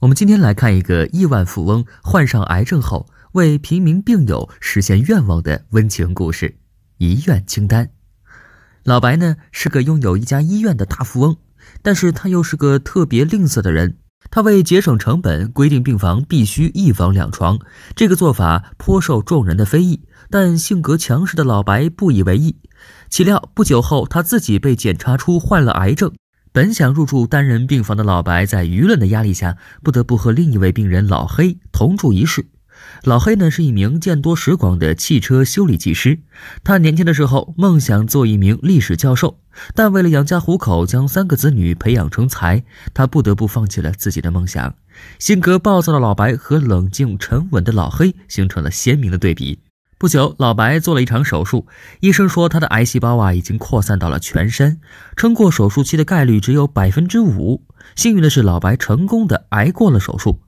我们今天来看一个亿万富翁患上癌症后为平民病友实现愿望的温情故事——遗愿清单。老白呢是个拥有一家医院的大富翁，但是他又是个特别吝啬的人。他为节省成本，规定病房必须一房两床，这个做法颇受众人的非议。但性格强势的老白不以为意。岂料不久后，他自己被检查出患了癌症。本想入住单人病房的老白，在舆论的压力下，不得不和另一位病人老黑同住一室。老黑呢，是一名见多识广的汽车修理技师。他年轻的时候梦想做一名历史教授，但为了养家糊口，将三个子女培养成才，他不得不放弃了自己的梦想。性格暴躁的老白和冷静沉稳的老黑形成了鲜明的对比。不久，老白做了一场手术。医生说他的癌细胞啊已经扩散到了全身，撑过手术期的概率只有百分之五。幸运的是，老白成功的挨过了手术，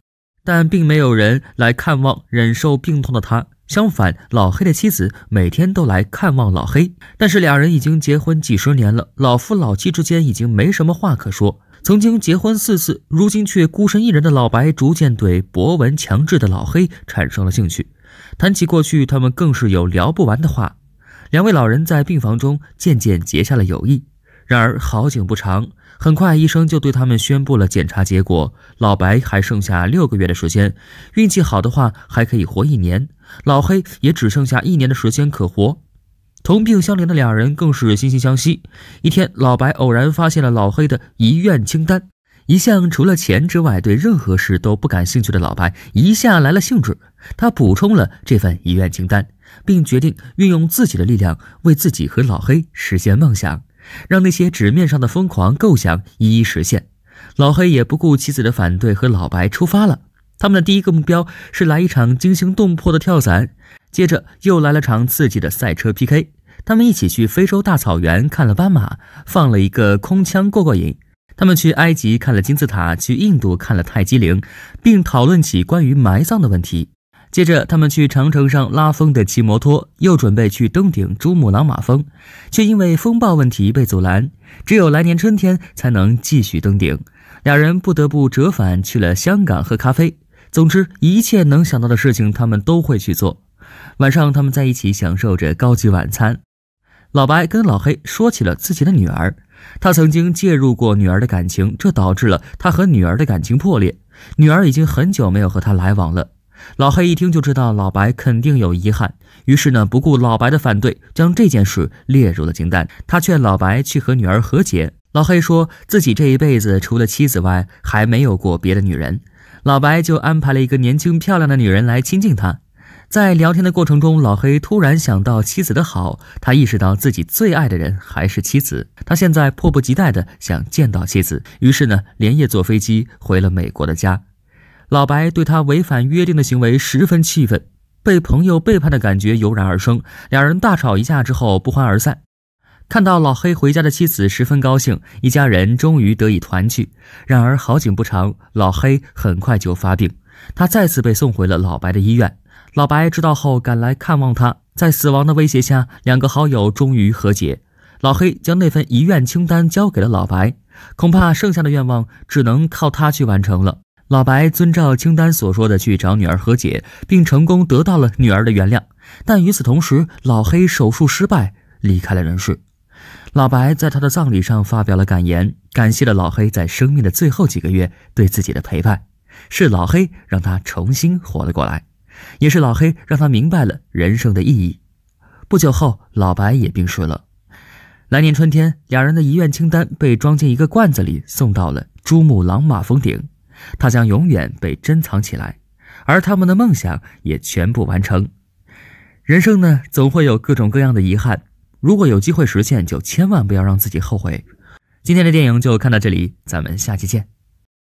但并没有人来看望忍受病痛的他。相反，老黑的妻子每天都来看望老黑。但是，两人已经结婚几十年了，老夫老妻之间已经没什么话可说。曾经结婚四次，如今却孤身一人的老白，逐渐对博文强志的老黑产生了兴趣。谈起过去，他们更是有聊不完的话。两位老人在病房中渐渐结下了友谊。然而好景不长，很快医生就对他们宣布了检查结果：老白还剩下六个月的时间，运气好的话还可以活一年；老黑也只剩下一年的时间可活。同病相怜的两人更是惺惺相惜。一天，老白偶然发现了老黑的遗愿清单。一向除了钱之外对任何事都不感兴趣的老白一下来了兴致，他补充了这份遗愿清单，并决定运用自己的力量为自己和老黑实现梦想，让那些纸面上的疯狂构想一一实现。老黑也不顾妻子的反对和老白出发了。他们的第一个目标是来一场惊心动魄的跳伞，接着又来了场刺激的赛车 PK。他们一起去非洲大草原看了斑马，放了一个空枪过过瘾。他们去埃及看了金字塔，去印度看了泰姬陵，并讨论起关于埋葬的问题。接着，他们去长城上拉风的骑摩托，又准备去登顶珠穆朗玛峰，却因为风暴问题被阻拦，只有来年春天才能继续登顶。俩人不得不折返去了香港喝咖啡。总之，一切能想到的事情，他们都会去做。晚上，他们在一起享受着高级晚餐。老白跟老黑说起了自己的女儿。他曾经介入过女儿的感情，这导致了他和女儿的感情破裂。女儿已经很久没有和他来往了。老黑一听就知道老白肯定有遗憾，于是呢，不顾老白的反对，将这件事列入了清单。他劝老白去和女儿和解。老黑说自己这一辈子除了妻子外，还没有过别的女人。老白就安排了一个年轻漂亮的女人来亲近他。在聊天的过程中，老黑突然想到妻子的好，他意识到自己最爱的人还是妻子，他现在迫不及待的想见到妻子，于是呢，连夜坐飞机回了美国的家。老白对他违反约定的行为十分气愤，被朋友背叛的感觉油然而生，两人大吵一架之后不欢而散。看到老黑回家的妻子十分高兴，一家人终于得以团聚。然而好景不长，老黑很快就发病，他再次被送回了老白的医院。老白知道后赶来看望他，在死亡的威胁下，两个好友终于和解。老黑将那份遗愿清单交给了老白，恐怕剩下的愿望只能靠他去完成了。老白遵照清单所说的去找女儿和解，并成功得到了女儿的原谅。但与此同时，老黑手术失败，离开了人世。老白在他的葬礼上发表了感言，感谢了老黑在生命的最后几个月对自己的陪伴，是老黑让他重新活了过来。也是老黑让他明白了人生的意义。不久后，老白也病逝了。来年春天，两人的遗愿清单被装进一个罐子里，送到了珠穆朗玛峰顶。它将永远被珍藏起来，而他们的梦想也全部完成。人生呢，总会有各种各样的遗憾。如果有机会实现，就千万不要让自己后悔。今天的电影就看到这里，咱们下期见。